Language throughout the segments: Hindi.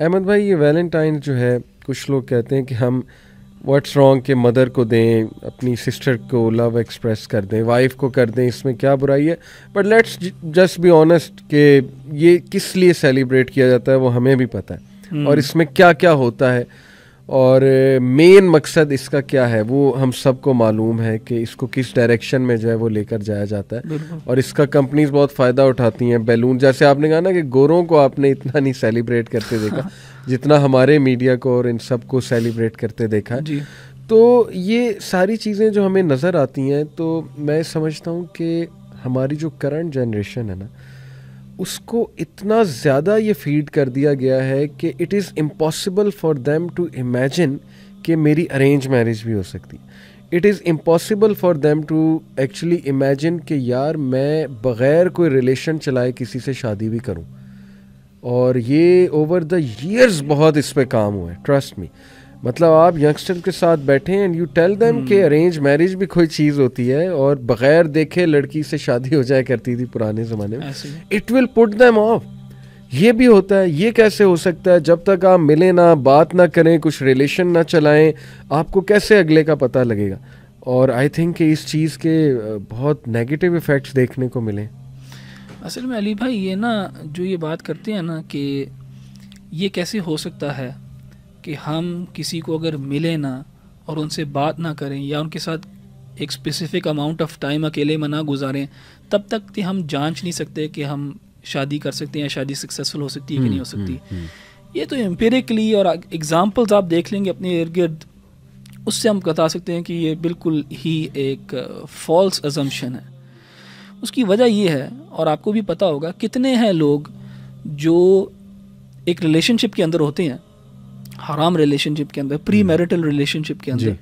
अहमद भाई ये वैलेंटाइन जो है कुछ लोग कहते हैं कि हम व्हाट्स रॉन्ग के मदर को दें अपनी सिस्टर को लव एक्सप्रेस कर दें वाइफ को कर दें इसमें क्या बुराई है but let's just be honest कि ये किस लिए सेलिब्रेट किया जाता है वो हमें भी पता है हम्म। और इसमें क्या क्या होता है और मेन मकसद इसका क्या है वो हम सबको मालूम है कि इसको किस डायरेक्शन में जो है वो लेकर जाया जाता है और इसका कंपनीज बहुत फ़ायदा उठाती हैं बैलून जैसे आपने कहा ना कि गोरों को आपने इतना नहीं सेलिब्रेट करते देखा हाँ। जितना हमारे मीडिया को और इन सब को सेलिब्रेट करते देखा है तो ये सारी चीज़ें जो हमें नज़र आती हैं तो मैं समझता हूँ कि हमारी जो करंट जनरेशन है ना उसको इतना ज़्यादा ये फीड कर दिया गया है कि it is impossible for them to imagine कि मेरी अरेंज मैरिज भी हो सकती है it is impossible for them to actually imagine कि यार मैं बग़ैर कोई रिलेशन चलाए किसी से शादी भी करूं और ये ओवर द ईयर्स बहुत इस पर काम हुआ है ट्रस्ट मी मतलब आप यंगस्टर के साथ बैठे एंड यू टेल देम कि अरेंज मैरिज भी कोई चीज़ होती है और बगैर देखे लड़की से शादी हो जाया करती थी पुराने ज़माने में it will put them off ये भी होता है ये कैसे हो सकता है जब तक आप मिलें ना बात ना करें कुछ रिलेशन ना चलाएं आपको कैसे अगले का पता लगेगा और आई थिंक कि इस चीज़ के बहुत नेगेटिव इफ़ेक्ट्स देखने को मिले असल में अली भाई ये ना जो ये बात करते हैं ना कि ये कैसे हो सकता है कि हम किसी को अगर मिले ना और उनसे बात ना करें या उनके साथ एक स्पेसिफिक अमाउंट ऑफ टाइम अकेले में ना गुजारें तब तक कि हम जांच नहीं सकते कि हम शादी कर सकते हैं या शादी सक्सेसफुल हो सकती है कि हम्म, नहीं हो सकती हम्म, हम्म। ये तो एम्पेरिकली और एग्ज़ाम्पल्स आप देख लेंगे अपने इर्द गिर्द उससे हम बता सकते हैं कि ये बिल्कुल ही एक फॉल्स अजम्पशन है उसकी वजह ये है और आपको भी पता होगा कितने हैं लोग जो एक रिलेशनशिप के अंदर होते हैं हराम रिलेशनशिप के अंदर प्री मैरिटल रिलेशनशिप के अंदर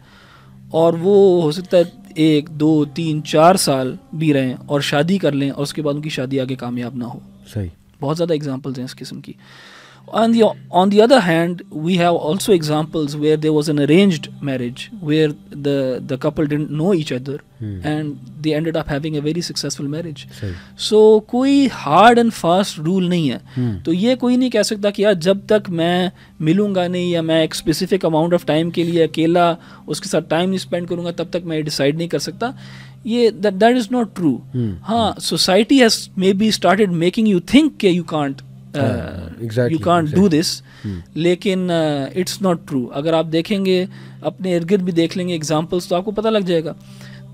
और वो हो सकता है एक दो तीन चार साल भी रहें और शादी कर लें और उसके बाद उनकी शादी आगे कामयाब ना हो सही बहुत ज़्यादा एग्जाम्पल्स हैं इस किस्म की on the on the other hand we have also examples where there was an arranged marriage where the the couple didn't know each other hmm. and they ended up having a very successful marriage so koi hard and fast rule nahi hai to ye koi nahi keh sakta ki jab tak main milunga nahi ya main specific amount of time ke liye akela uske sath time nahi spend karunga tab tak main decide nahi kar sakta ye that, that is not true hmm. society has maybe started making you think that you can't you can't do this लेकिन इट्स नॉट ट्रू अगर आप देखेंगे अपने इर्द गिर्द भी देख लेंगे एग्जाम्पल्स तो आपको पता लग जाएगा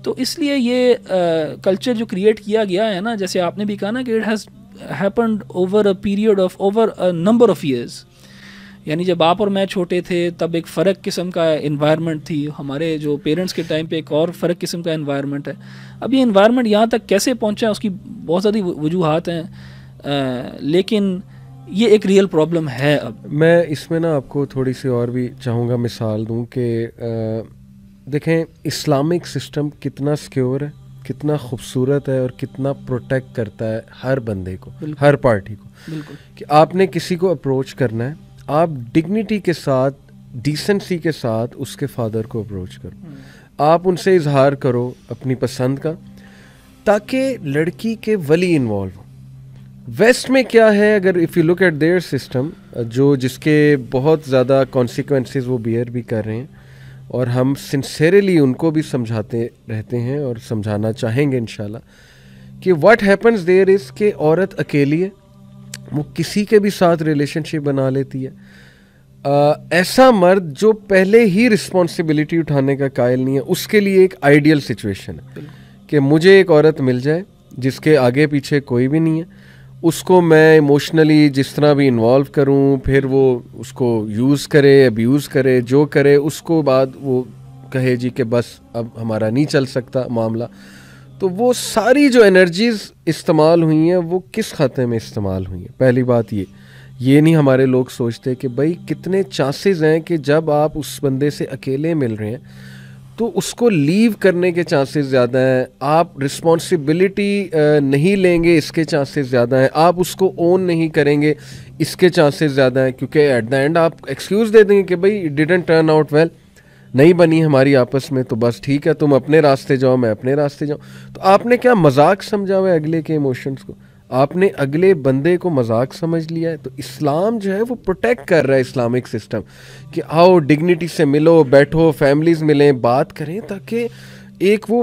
तो इसलिए ये कल्चर uh, जो क्रिएट किया गया है ना जैसे आपने भी कहा ना कि it has happened over a period of over number of years यानी जब आप और मैं छोटे थे तब एक फ़र्क किस्म का इन्वायरमेंट थी हमारे जो पेरेंट्स के टाइम पे एक और फ़र्क किस्म का इन्वायरमेंट है अब ये इन्वायरमेंट यहाँ तक कैसे पहुँचा उसकी बहुत सारी वजूहत हैं uh, लेकिन ये एक रियल प्रॉब्लम है अब मैं इसमें ना आपको थोड़ी सी और भी चाहूँगा मिसाल दूँ कि देखें इस्लामिक सिस्टम कितना सिक्योर है कितना खूबसूरत है और कितना प्रोटेक्ट करता है हर बंदे को हर पार्टी को कि आपने किसी को अप्रोच करना है आप डिग्निटी के साथ डिसेंसी के साथ उसके फादर को अप्रोच करो हम्म। आप उनसे इजहार करो अपनी पसंद का ताकि लड़की के वली इन्वॉल्व वेस्ट में क्या है अगर if you look at their system जो जिसके बहुत ज़्यादा कॉन्सिक्वेंस वो बियर भी कर रहे हैं और हम सिंसेरली उनको भी समझाते रहते हैं और समझाना चाहेंगे इन कि वट हैपन्स देयर इज़ कि औरत अकेली है वो किसी के भी साथ रिलेशनशिप बना लेती है आ, ऐसा मर्द जो पहले ही रिस्पॉन्सिबिलिटी उठाने का कायल नहीं है उसके लिए एक आइडियल सिचुएशन है कि मुझे एक औरत मिल जाए जिसके आगे पीछे कोई भी नहीं है उसको मैं इमोशनली जिस तरह भी इन्वॉल्व करूं फिर वो उसको यूज़ करे अब्यूज़ करे जो करे उसको बाद वो कहे जी कि बस अब हमारा नहीं चल सकता मामला तो वो सारी जो एनर्जीज़ इस्तेमाल हुई हैं वो किस खाते में इस्तेमाल हुई हैं पहली बात ये ये नहीं हमारे लोग सोचते कि भाई कितने चांसेस हैं कि जब आप उस बंदे से अकेले मिल रहे हैं तो उसको लीव करने के चांसेस ज़्यादा हैं आप रिस्पॉन्सिबिलिटी नहीं लेंगे इसके चांसेस ज़्यादा हैं आप उसको ओन नहीं करेंगे इसके चांसेस ज़्यादा हैं क्योंकि एट द एंड आप एक्सक्यूज़ दे देंगे कि भाई डिडेंट टर्न आउट वेल नहीं बनी हमारी आपस में तो बस ठीक है तुम अपने रास्ते जाओ मैं अपने रास्ते जाऊँ तो आपने क्या मजाक समझा हुआ है अगले के इमोशंस को आपने अगले बंदे को मजाक समझ लिया है तो इस्लाम जो है वो प्रोटेक्ट कर रहा है इस्लामिक सिस्टम कि आओ डिग्निटी से मिलो बैठो फैमिलीज़ मिलें बात करें ताकि एक वो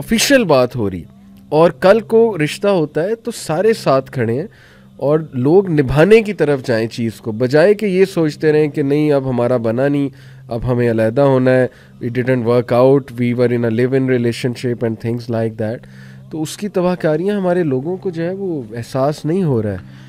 ऑफिशियल बात हो रही और कल को रिश्ता होता है तो सारे साथ खड़े हैं और लोग निभाने की तरफ जाएं चीज़ को बजाय कि ये सोचते रहें कि नहीं अब हमारा बना नहीं अब हमें अलहदा होना है we didn't work out we were in a live in relationship and things like that तो उसकी तबाहकारियाँ हमारे लोगों को जो है वो एहसास नहीं हो रहा है